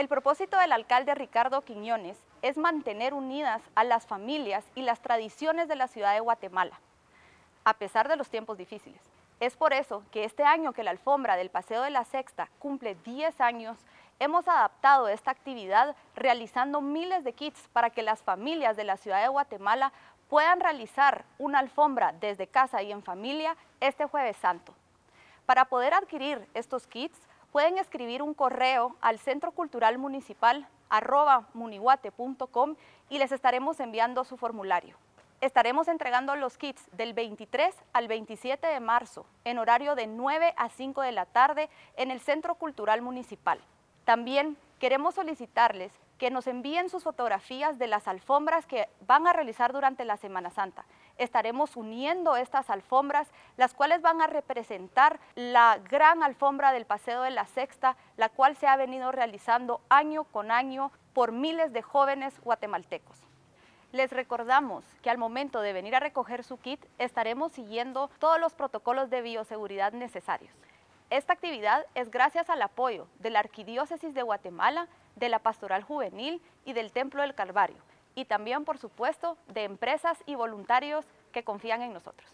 El propósito del alcalde Ricardo Quiñones es mantener unidas a las familias y las tradiciones de la ciudad de Guatemala, a pesar de los tiempos difíciles. Es por eso que este año que la alfombra del Paseo de la Sexta cumple 10 años, hemos adaptado esta actividad realizando miles de kits para que las familias de la ciudad de Guatemala puedan realizar una alfombra desde casa y en familia este jueves santo. Para poder adquirir estos kits, pueden escribir un correo al Centro Cultural Municipal arroba muniguate.com y les estaremos enviando su formulario. Estaremos entregando los kits del 23 al 27 de marzo en horario de 9 a 5 de la tarde en el Centro Cultural Municipal. También queremos solicitarles que nos envíen sus fotografías de las alfombras que van a realizar durante la Semana Santa. Estaremos uniendo estas alfombras, las cuales van a representar la gran alfombra del Paseo de la Sexta, la cual se ha venido realizando año con año por miles de jóvenes guatemaltecos. Les recordamos que al momento de venir a recoger su kit estaremos siguiendo todos los protocolos de bioseguridad necesarios. Esta actividad es gracias al apoyo de la Arquidiócesis de Guatemala, de la Pastoral Juvenil y del Templo del Calvario, y también, por supuesto, de empresas y voluntarios que confían en nosotros.